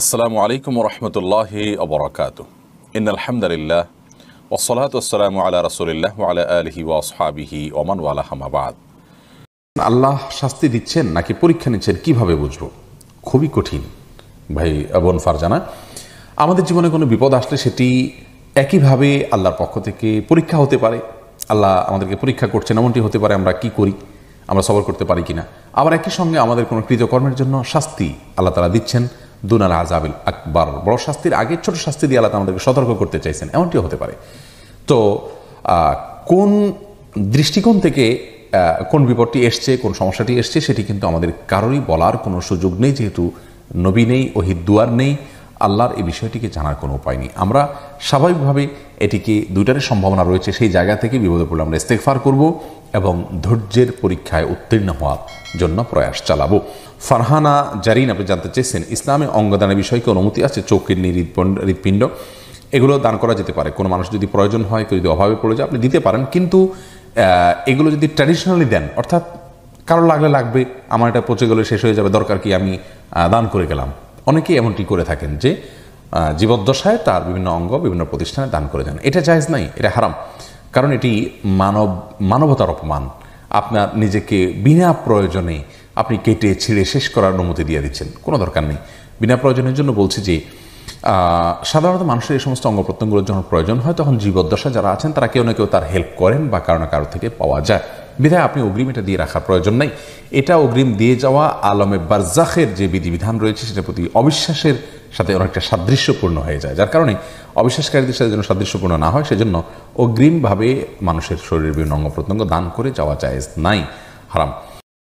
আসসালামু আলাইকুম রহমতুল্লাহ অবরাকাত ইন আলহামদুলিল্লাহ ওসলাত আসসালাম আল্লাহ রসুলিল্লাহ আলা আলহি ওয়াসহাবিহি ওমান ওয়ালাহামাবাদ আল্লাহ শাস্তি দিচ্ছেন নাকি পরীক্ষা নিচ্ছেন কিভাবে বুঝব খুবই কঠিন ভাই বোন ফারজানা আমাদের জীবনে কোনো বিপদ আসলে সেটি একইভাবে আল্লাহর পক্ষ থেকে পরীক্ষা হতে পারে আল্লাহ আমাদেরকে পরীক্ষা করছেন এমনটি হতে পারে আমরা কি করি আমরা সবর করতে পারি কিনা আবার একই সঙ্গে আমাদের কোনো কৃতকর্মের জন্য শাস্তি আল্লাহ তারা দিচ্ছেন দুনাল আজাবিল আকবর বড় শাস্তির আগে ছোট শাস্তি দিয়ে আলাদা আমাদেরকে সতর্ক করতে চাইছেন এমনটিও হতে পারে তো কোন দৃষ্টিকোণ থেকে কোন বিপদটি এসছে কোন সমস্যাটি এসছে সেটি কিন্তু আমাদের কারোরই বলার কোনো সুযোগ নেই যেহেতু নবী নেই ওহিদ দুয়ার নেই আল্লাহর এই বিষয়টিকে জানার কোনো উপায় নেই আমরা স্বাভাবিকভাবে এটিকে দুইটারই সম্ভাবনা রয়েছে সেই জায়গা থেকে বিপদে পড়লে আমরা ইস্তেকফার করব এবং ধৈর্যের পরীক্ষায় উত্তীর্ণ হওয়ার জন্য প্রয়াস চালাবো ফারহানা জারিন আপনি জানতে চেয়েছেন ইসলামে অঙ্গদানের বিষয়কে অনুমতি আছে চৌকির হৃৎপিণ্ড এগুলো দান করা যেতে পারে কোনো মানুষ যদি প্রয়োজন হয় কেউ যদি অভাবে পড়ে যায় আপনি দিতে পারেন কিন্তু এগুলো যদি ট্র্যাডিশনালি দেন অর্থাৎ কারো লাগলে লাগবে আমার এটা পচে গেলে শেষ হয়ে যাবে দরকার কি আমি দান করে গেলাম অনেকেই এমনটি করে থাকেন যে জীবদ্দশায় তার বিভিন্ন অঙ্গ বিভিন্ন প্রতিষ্ঠানে দান করে দেন এটা জায়জ নাই এটা হারাম কারণ এটি মানব মানবতার অপমান আপনার নিজেকে বিনা প্রয়োজনে আপনি কেটে ছিঁড়ে শেষ করার অনুমতি দিয়ে দিচ্ছেন কোনো দরকার নেই বিনা প্রয়োজনের জন্য বলছি যে সাধারণত মানুষের এই সমস্ত অঙ্গ প্রত্যঙ্গগুলোর যখন প্রয়োজন হয় তখন জীবদ্দশা যারা আছেন তারা কেউ না কেউ তার হেল্প করেন বা কারো না কারো থেকে পাওয়া যায় বিধায় আপনি অগ্রিম এটা দিয়ে রাখার প্রয়োজন নাই এটা অগ্রিম দিয়ে যাওয়া আলমে বারজাখের যে বিধিবিধান রয়েছে সেটার প্রতি অবিশ্বাসের সাথে অনেকটা সাদৃশ্যপূর্ণ হয়ে যায় যার কারণে অবিশ্বাসকারীদের সাথে যেন সাদৃশ্যপূর্ণ না হয় সেজন্য অগ্রিমভাবে মানুষের শরীরের বিভিন্ন অঙ্গ প্রত্যঙ্গ দান করে যাওয়া যায় নাই হারাম